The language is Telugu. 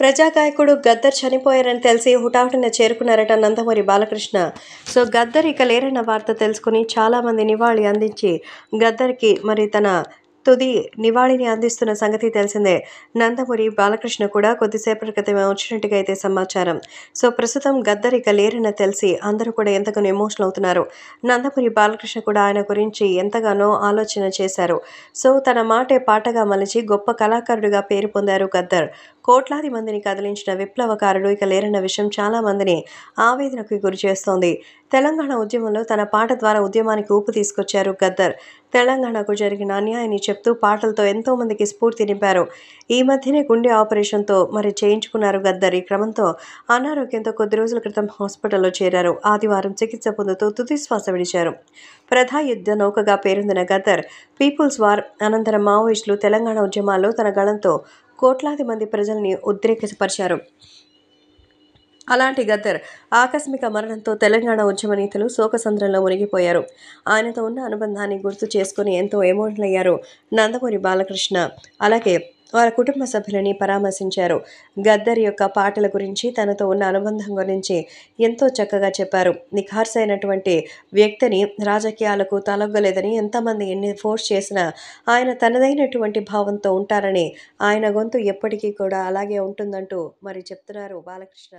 ప్రజాగాయకుడు గద్దర్ చనిపోయారని తెలిసి హుటాహుటిన చేరుకున్నారట నందమూరి బాలకృష్ణ సో గద్దర్ ఇక లేరన్న వార్త తెలుసుకుని చాలామంది నివాళి అందించి గద్దర్కి మరి తన తుది నివాళిని అందిస్తున్న సంగతి తెలిసిందే నందమూరి బాలకృష్ణ కూడా కొద్దిసేపటి క్రితమే వచ్చినట్టుగా అయితే సమాచారం సో ప్రస్తుతం గద్దరిక లేరన్న తెలిసి అందరూ కూడా ఎంతగానో ఎమోషనల్ అవుతున్నారు నందమూరి బాలకృష్ణ కూడా ఆయన గురించి ఎంతగానో ఆలోచన చేశారు సో తన మాటే పాటగా మలిచి గొప్ప కళాకారుడిగా పేరు పొందారు గద్దర్ కోట్లాది మందిని కదిలించిన విప్లవకారుడు ఇక లేరన్న విషయం చాలా మందిని ఆవేదనకు గురి చేస్తోంది తెలంగాణ ఉద్యమంలో తన పాట ద్వారా ఉద్యమానికి ఊపు తీసుకొచ్చారు గద్దర్ తెలంగాణకు జరిగిన అన్యాయాన్ని చెప్తూ పాటలతో ఎంతో మందికి స్ఫూర్తి నింపారు ఈ మధ్యనే గుండె ఆపరేషన్తో మరి చేయించుకున్నారు గద్దర్ ఈ క్రమంతో అనారోగ్యంతో కొద్ది రోజుల క్రితం హాస్పిటల్లో చేరారు ఆదివారం చికిత్స పొందుతూ తుదిశ్వాస విడిచారు ప్రధా యుద్ధ నౌకగా పేరొందిన గద్దర్ పీపుల్స్ వార్ అనంతరం మావోయిస్టులు తెలంగాణ ఉద్యమాల్లో తన గళంతో కోట్లాది మంది ప్రజల్ని ఉద్రేకపరిచారు అలాంటి గద్దర్ ఆకస్మిక మరణంతో తెలంగాణ ఉద్యమ నేతలు శోకసంద్రంలో మునిగిపోయారు ఆయనతో ఉన్న అనుబంధాన్ని గుర్తు చేసుకుని ఎంతో ఎమోషనల్ అయ్యారు నందమూరి బాలకృష్ణ అలాగే వారి కుటుంబ సభ్యులని పరామర్శించారు గద్దర్ యొక్క పాటల గురించి తనతో ఉన్న అనుబంధం గురించి ఎంతో చక్కగా చెప్పారు నిఖార్సైనటువంటి వ్యక్తిని రాజకీయాలకు తలొగ్గలేదని ఎంతమంది ఎన్ని ఫోర్స్ చేసినా ఆయన తనదైనటువంటి భావంతో ఉంటారని ఆయన గొంతు ఎప్పటికీ కూడా అలాగే ఉంటుందంటూ మరి చెప్తున్నారు బాలకృష్ణ